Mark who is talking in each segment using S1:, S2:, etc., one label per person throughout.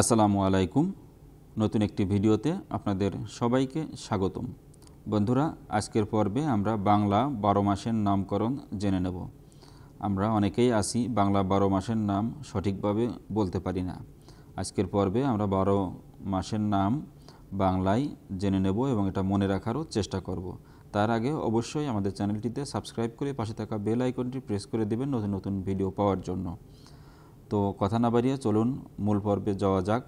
S1: আসসালামু আলাইকুম নতুন একটি ভিডিওতে আপনাদের সবাইকে স্বাগতম বন্ধুরা আজকের পর্বে আমরা বাংলা বারো মাসের নামকরণ জেনে নেব আমরা অনেকেই আসি বাংলা বারো মাসের নাম সঠিকভাবে বলতে পারি না আজকের পর্বে আমরা বারো মাসের নাম বাংলায় জেনে নেব এবং এটা মনে রাখারও চেষ্টা করব তার আগে অবশ্যই আমাদের চ্যানেলটিতে সাবস্ক্রাইব করে পাশে থাকা বেল আইকনটি প্রেস করে দেবেন নতুন নতুন ভিডিও পাওয়ার জন্য তো কথা না বাড়িয়ে চলুন মূল পর্বে যাওয়া যাক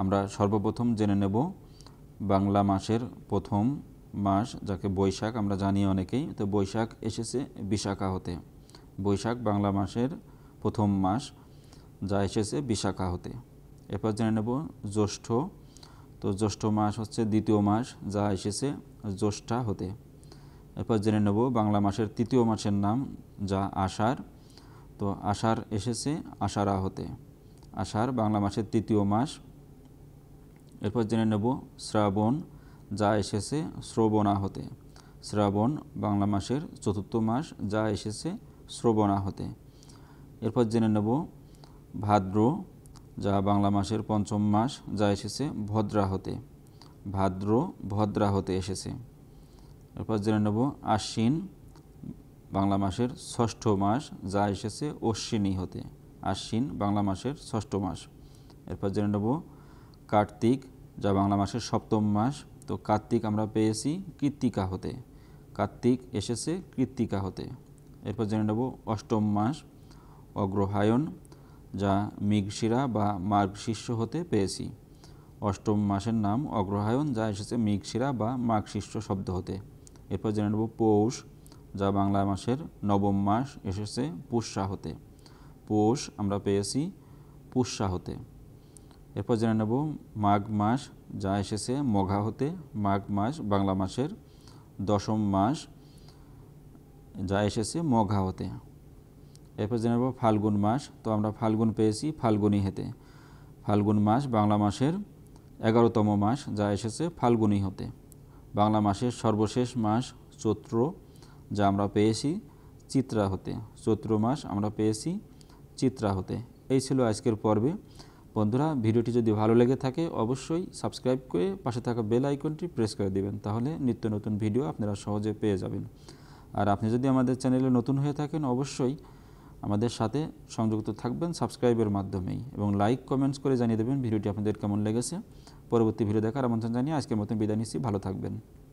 S1: আমরা সর্বপ্রথম জেনে নেব বাংলা মাসের প্রথম মাস যাকে বৈশাখ আমরা জানি অনেকেই তো বৈশাখ এসেছে বিশাখা হতে বৈশাখ বাংলা মাসের প্রথম মাস যা এসেছে বিশাখা হতে এরপর জেনে নেব জ্যৈষ্ঠ তো জ্যৈষ্ঠ মাস হচ্ছে দ্বিতীয় মাস যা এসেছে জ্যৈষ্ঠা হতে এরপর জেনে নেব বাংলা মাসের তৃতীয় মাসের নাম যা আষাঢ় তো আষাঢ় এসেছে আষাঢ় হতে আষাঢ় বাংলা মাসের তৃতীয় মাস এরপর জেনে নেব শ্রাবণ যা এসেছে শ্রবণা হতে শ্রাবণ বাংলা মাসের চতুর্থ মাস যা এসেছে শ্রবণা হতে এরপর জেনে নেব ভাদ্র যা বাংলা মাসের পঞ্চম মাস যা এসেছে ভদ্রা হতে ভাদ্র ভদ্রা হতে এসেছে এরপর জেনে নেব আশ্বিন বাংলা মাসের ষষ্ঠ মাস যা এসেছে অশ্বিনী হতে আশ্বিন বাংলা মাসের ষষ্ঠ মাস এরপর জেনে নেব কার্তিক যা বাংলা মাসের সপ্তম মাস তো কার্তিক আমরা পেয়েছি কৃত্তিকা হতে কার্তিক এসেছে কৃত্তিকা হতে এরপর জেনে নেব অষ্টম মাস অগ্রহায়ণ যা মিঘশিরা বা শিষ্য হতে পেয়েছি অষ্টম মাসের নাম অগ্রহায়ণ যা এসেছে মিঘশিরা বা মাঘশিষ্য শব্দ হতে এরপর জেনে নেব পৌষ যা বাংলা মাসের নবম মাস এসেছে পুষ্যা হতে পৌষ আমরা পেয়েছি পুষ্যা হতে এরপর জেনে নেব মাঘ মাস যা এসেছে মঘা হতে মাঘ মাস বাংলা মাসের দশম মাস যা এসেছে মঘা হতে এরপর জেনে নেব ফাল্গুন মাস তো আমরা ফাল্গুন পেয়েছি ফাল্গুনি হেতে ফাল্গুন মাস বাংলা মাসের এগারোতম মাস যা এসেছে ফাল্গুনি হতে বাংলা মাসের সর্বশেষ মাস চৈত্র যা আমরা পেয়েছি চিত্রা হতে চৈত্র মাস আমরা পেয়েছি চিত্রা হতে এই ছিল আজকের পর্বে বন্ধুরা ভিডিওটি যদি ভালো লেগে থাকে অবশ্যই সাবস্ক্রাইব করে পাশে থাকা বেল আইকনটি প্রেস করে দিবেন তাহলে নিত্য নতুন ভিডিও আপনারা সহজে পেয়ে যাবেন আর আপনি যদি আমাদের চ্যানেলে নতুন হয়ে থাকেন অবশ্যই আমাদের সাথে সংযুক্ত থাকবেন সাবস্ক্রাইবের মাধ্যমেই এবং লাইক কমেন্টস করে জানিয়ে দেবেন ভিডিওটি আপনাদের কেমন লেগেছে পরবর্তী ভিডিও দেখার আমন্ত্রণ জানিয়ে আজকের মতন বিদায় নিচ্ছি ভালো থাকবেন